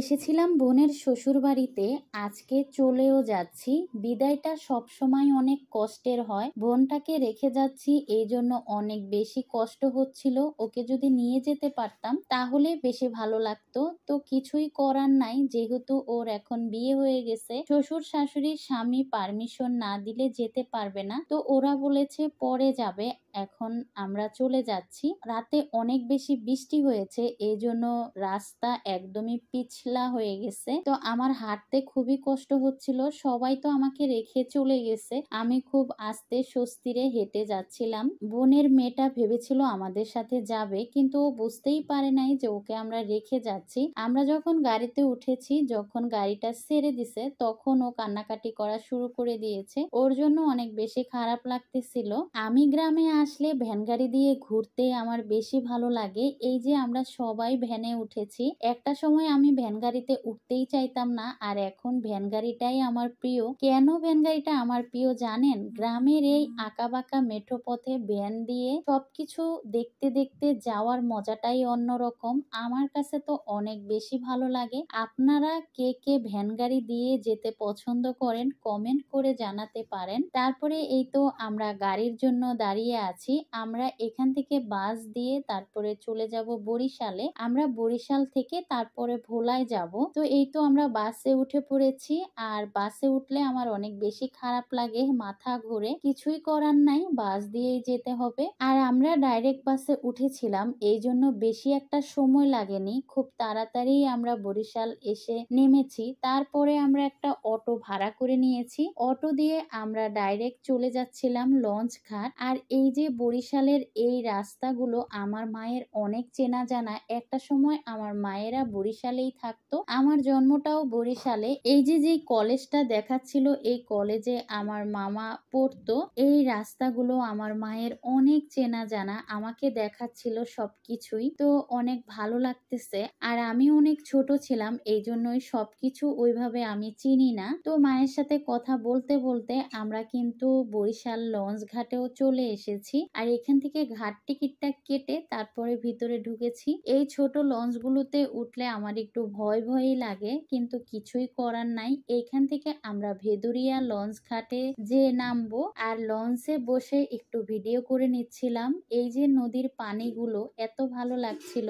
এসেছিলাম বোনের শ্বশুরবাড়িতে আজকে চলেও যাচ্ছি বিদায়টা সবসময় অনেক কষ্টের হয় বোনটাকে রেখে যাচ্ছি এই জন্য অনেক বেশি কষ্ট হচ্ছিল ওকে যদি নিয়ে যেতে পারতাম তাহলে বেশি ভালো লাগতো তো কিছুই করার নাই যেহেতু ওর এখন বিয়ে হয়ে গেছে শ্বশুর শাশুড়ির স্বামী পারমিশন না দিলে যেতে পারবে না তো ওরা বলেছে পরে যাবে এখন আমরা চলে যাচ্ছি রাতে অনেক বেশি বৃষ্টি হয়েছে এই জন্য রাস্তা একদমই পিছলা হয়ে গেছে তো আমার হাঁটতে খুবই কষ্ট হচ্ছিল সবাই তো আমাকে রেখে চলে গেছে আমি খুব আস্তে স্বস্তিরে হেঁটে যাচ্ছিলাম বোনের মেয়েটা ভেবেছিল আমাদের সাথে যাবে কিন্তু ও বুঝতেই পারে নাই যে ওকে আমরা রেখে যাচ্ছি আমরা যখন গাড়িতে উঠেছি যখন গাড়িটা সেরে দিছে তখন ও কান্নাকাটি করা শুরু করে দিয়েছে ওর জন্য অনেক বেশি খারাপ লাগতেছিল আমি গ্রামে আস আসলে ভ্যান গাড়ি দিয়ে ঘুরতে আমার বেশি ভালো লাগে এই যে আমরা সবাই ভ্যানে উঠেছি একটা সময় আমি ভ্যান গাড়িতে উঠতেই চাইতাম না আর এখন ভ্যান গাড়িটাই আমার প্রিয় কেন ভ্যান গাড়িটা আমার প্রিয় জানেন গ্রামের এই আঁকা বাঁকা মেঠো পথে ভ্যান দিয়ে সবকিছু দেখতে দেখতে যাওয়ার মজাটাই অন্যরকম আমার কাছে তো অনেক বেশি ভালো লাগে আপনারা কে কে ভ্যান গাড়ি দিয়ে যেতে পছন্দ করেন কমেন্ট করে জানাতে পারেন তারপরে এই তো আমরা গাড়ির জন্য দাঁড়িয়ে আছি আমরা এখান থেকে বাস দিয়ে তারপরে চলে যাব বরিশালে আমরা বরিশাল থেকে তারপরে ভোলায় যাব তো এই তো আমরা বাসে উঠে পড়েছি আর বাসে উঠলে আমার অনেক বেশি খারাপ লাগে মাথা ঘুরে কিছুই করার নাই বাস দিয়েই যেতে হবে আর আমরা ডাইরেক্ট বাসে উঠেছিলাম এই জন্য বেশি একটা সময় লাগেনি খুব তাড়াতাড়ি আমরা বরিশাল এসে নেমেছি তারপরে আমরা একটা অটো ভাড়া করে নিয়েছি অটো দিয়ে আমরা ডাইরেক্ট চলে যাচ্ছিলাম লঞ্চ ঘাট আর এই যে বরিশালের এই রাস্তাগুলো আমার মায়ের অনেক চেনা জানা একটা সময় আমার মায়েরা বরিশালেই থাকতো আমার জন্মটাও বরিশালে এই যে যে কলেজটা দেখাচ্ছিল এই কলেজে আমার মামা পড়তো এই রাস্তাগুলো আমার মায়ের অনেক চেনা জানা আমাকে দেখাচ্ছিল সবকিছুই তো অনেক ভালো লাগতেছে আর আমি অনেক ছোট ছিলাম এই জন্যই সবকিছু ওইভাবে আমি চিনি না তো মায়ের সাথে কথা বলতে বলতে আমরা কিন্তু বরিশাল লঞ্চ ঘাটেও চলে এসেছি নিয়েছি আর এখান থেকে ঘাট টিকিটটা কেটে তারপরে ভিতরে ঢুকেছি এই ছোট লঞ্চগুলোতে উঠলে আমার একটু ভয় ভয়ই লাগে কিন্তু কিছুই করার নাই এইখান থেকে আমরা ভেদুরিয়া লঞ্চ ঘাটে যে নামবো আর লঞ্চে বসে একটু ভিডিও করে নিচ্ছিলাম এই যে নদীর পানিগুলো এত ভালো লাগছিল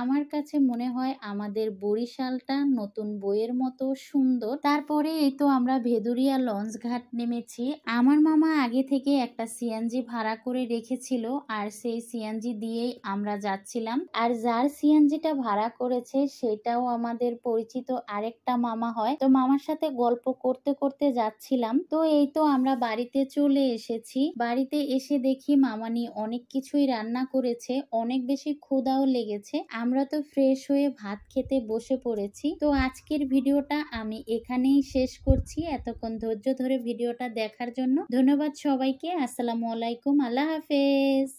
আমার কাছে মনে হয় আমাদের বরিশালটা নতুন বইয়ের মতো সুন্দর তারপরে এই তো আমরা ভেদুরিয়া লঞ্চ ঘাট নেমেছি আমার মামা আগে থেকে একটা সিএনজি ভাড়া করে রেখেছিল আর সেই সিএনজি দিয়েই আমরা যাচ্ছিলাম আর যার সিএনজিটা ভাড়া করেছে সেটাও আমাদের পরিচিত আরেকটা মামা হয় তো মামার সাথে গল্প করতে করতে যাচ্ছিলাম তো এই তো আমরা বাড়িতে চলে এসেছি বাড়িতে এসে দেখি মামানি অনেক কিছুই রান্না করেছে অনেক বেশি ক্ষুদাও লেগেছে আমরা তো ফ্রেশ হয়ে ভাত খেতে বসে পড়েছি তো আজকের ভিডিওটা আমি এখানেই শেষ করছি এতক্ষণ ধৈর্য ধরে ভিডিওটা দেখার জন্য ধন্যবাদ সবাইকে আসসালামু আলাইকুম আল্লাহ হাফেজ